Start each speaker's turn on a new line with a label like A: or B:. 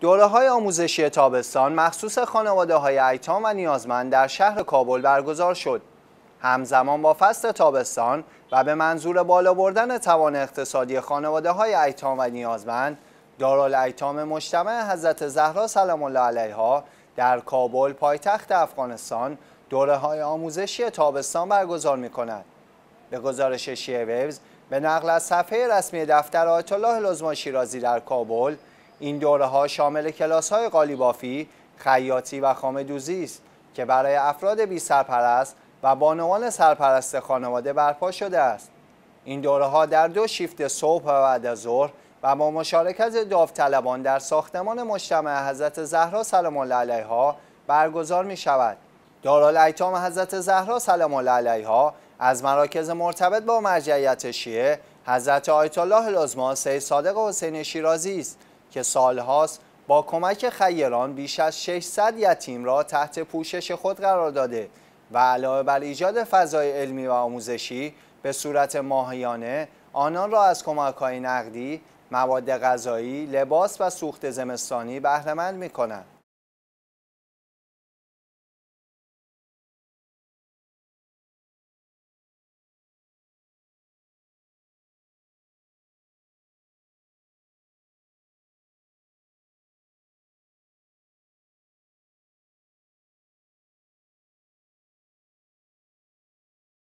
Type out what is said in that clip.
A: دوره های آموزشی تابستان مخصوص خانواده های ایتام و نیازمند در شهر کابل برگزار شد. همزمان با فصل تابستان و به منظور بالا بردن توان اقتصادی خانواده های ایتام و نیازمند، دارال ایتام مجتمع حضرت زهرا سلام الله علیها در کابل پایتخت افغانستان دوره های آموزشی تابستان برگزار می کند. به گزارش شیعه ویوز به نقل از صفحه رسمی دفتر آیت الله لزما شیرازی در کابل این دوره ها شامل کلاس های بافی، خیاطی و دوزی است که برای افراد بی سرپرست و بانوان سرپرست خانواده برپا شده است. این دوره ها در دو شیفت صبح و بعد ظهر و با مشارکت داوطلبان در ساختمان مجتمع حضرت زهرا سلام الله علیها برگزار می شود. ایتام حضرت زهرا سلام الله علیها از مراکز مرتبط با مرجعیت شیعه حضرت آیت الله العظما سید صادق حسین شیرازی است که سالهاست با کمک خیران بیش از 600 یتیم را تحت پوشش خود قرار داده و علاوه بر ایجاد فضای علمی و آموزشی به صورت ماهیانه آنان را از کمکهای نقدی، مواد غذایی، لباس و سوخت زمستانی بهرهمند می‌کند.